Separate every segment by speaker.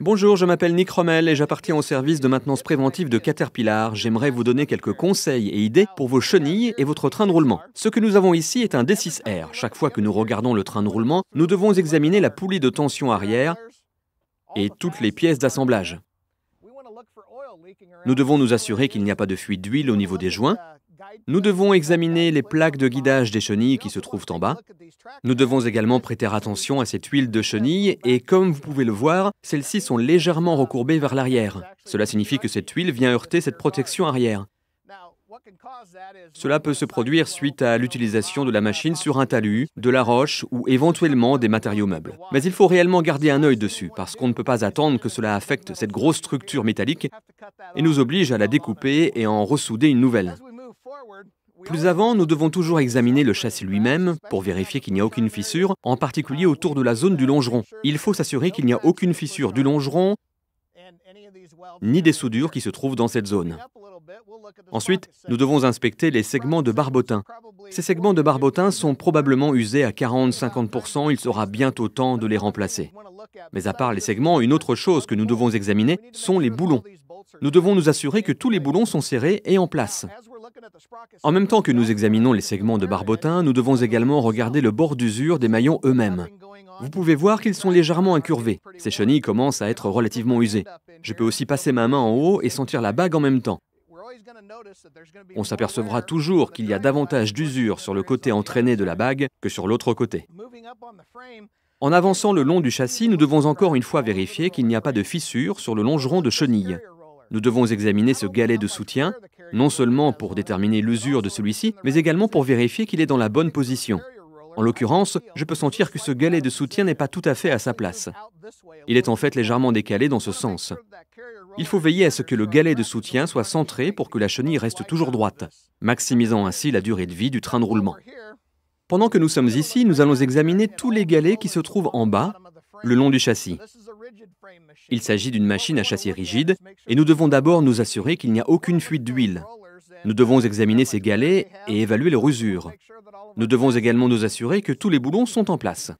Speaker 1: Bonjour, je m'appelle Nick Rommel et j'appartiens au service de maintenance préventive de Caterpillar. J'aimerais vous donner quelques conseils et idées pour vos chenilles et votre train de roulement. Ce que nous avons ici est un D6R. Chaque fois que nous regardons le train de roulement, nous devons examiner la poulie de tension arrière et toutes les pièces d'assemblage. Nous devons nous assurer qu'il n'y a pas de fuite d'huile au niveau des joints nous devons examiner les plaques de guidage des chenilles qui se trouvent en bas. Nous devons également prêter attention à cette huile de chenille et comme vous pouvez le voir, celles-ci sont légèrement recourbées vers l'arrière. Cela signifie que cette huile vient heurter cette protection arrière. Cela peut se produire suite à l'utilisation de la machine sur un talus, de la roche ou éventuellement des matériaux meubles. Mais il faut réellement garder un œil dessus parce qu'on ne peut pas attendre que cela affecte cette grosse structure métallique et nous oblige à la découper et en ressouder une nouvelle. Plus avant, nous devons toujours examiner le châssis lui-même pour vérifier qu'il n'y a aucune fissure, en particulier autour de la zone du longeron. Il faut s'assurer qu'il n'y a aucune fissure du longeron ni des soudures qui se trouvent dans cette zone. Ensuite, nous devons inspecter les segments de barbotin. Ces segments de barbotin sont probablement usés à 40-50%, il sera bientôt temps de les remplacer. Mais à part les segments, une autre chose que nous devons examiner sont les boulons nous devons nous assurer que tous les boulons sont serrés et en place. En même temps que nous examinons les segments de barbotin, nous devons également regarder le bord d'usure des maillons eux-mêmes. Vous pouvez voir qu'ils sont légèrement incurvés. Ces chenilles commencent à être relativement usées. Je peux aussi passer ma main en haut et sentir la bague en même temps. On s'apercevra toujours qu'il y a davantage d'usure sur le côté entraîné de la bague que sur l'autre côté. En avançant le long du châssis, nous devons encore une fois vérifier qu'il n'y a pas de fissure sur le longeron de chenille. Nous devons examiner ce galet de soutien, non seulement pour déterminer l'usure de celui-ci, mais également pour vérifier qu'il est dans la bonne position. En l'occurrence, je peux sentir que ce galet de soutien n'est pas tout à fait à sa place. Il est en fait légèrement décalé dans ce sens. Il faut veiller à ce que le galet de soutien soit centré pour que la chenille reste toujours droite, maximisant ainsi la durée de vie du train de roulement. Pendant que nous sommes ici, nous allons examiner tous les galets qui se trouvent en bas, le long du châssis. Il s'agit d'une machine à châssis rigide et nous devons d'abord nous assurer qu'il n'y a aucune fuite d'huile. Nous devons examiner ces galets et évaluer leur usure. Nous devons également nous assurer que tous les boulons sont en place.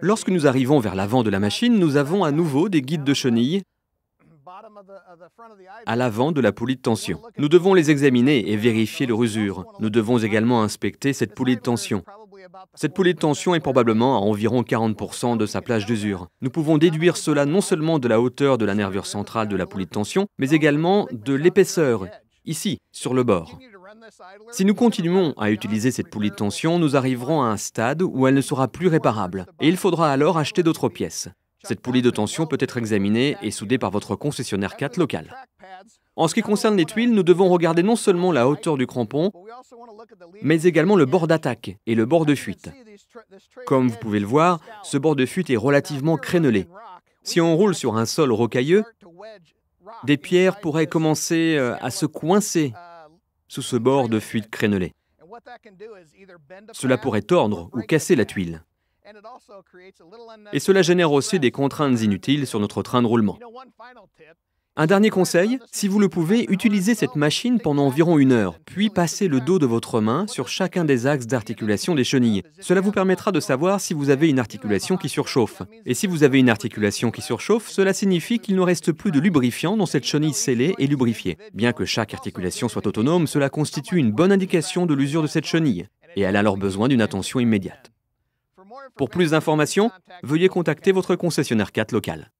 Speaker 1: Lorsque nous arrivons vers l'avant de la machine, nous avons à nouveau des guides de chenilles à l'avant de la poulie de tension. Nous devons les examiner et vérifier leur usure. Nous devons également inspecter cette poulie de tension. Cette poulie de tension est probablement à environ 40% de sa plage d'usure. Nous pouvons déduire cela non seulement de la hauteur de la nervure centrale de la poulie de tension, mais également de l'épaisseur, ici, sur le bord. Si nous continuons à utiliser cette poulie de tension, nous arriverons à un stade où elle ne sera plus réparable, et il faudra alors acheter d'autres pièces. Cette poulie de tension peut être examinée et soudée par votre concessionnaire 4 local. En ce qui concerne les tuiles, nous devons regarder non seulement la hauteur du crampon, mais également le bord d'attaque et le bord de fuite. Comme vous pouvez le voir, ce bord de fuite est relativement crénelé. Si on roule sur un sol rocailleux, des pierres pourraient commencer euh, à se coincer sous ce bord de fuite crénelé. Cela pourrait tordre ou casser la tuile. Et cela génère aussi des contraintes inutiles sur notre train de roulement. Un dernier conseil, si vous le pouvez, utilisez cette machine pendant environ une heure, puis passez le dos de votre main sur chacun des axes d'articulation des chenilles. Cela vous permettra de savoir si vous avez une articulation qui surchauffe. Et si vous avez une articulation qui surchauffe, cela signifie qu'il ne reste plus de lubrifiant dans cette chenille scellée et lubrifiée. Bien que chaque articulation soit autonome, cela constitue une bonne indication de l'usure de cette chenille, et elle a alors besoin d'une attention immédiate. Pour plus d'informations, veuillez contacter votre concessionnaire 4 local.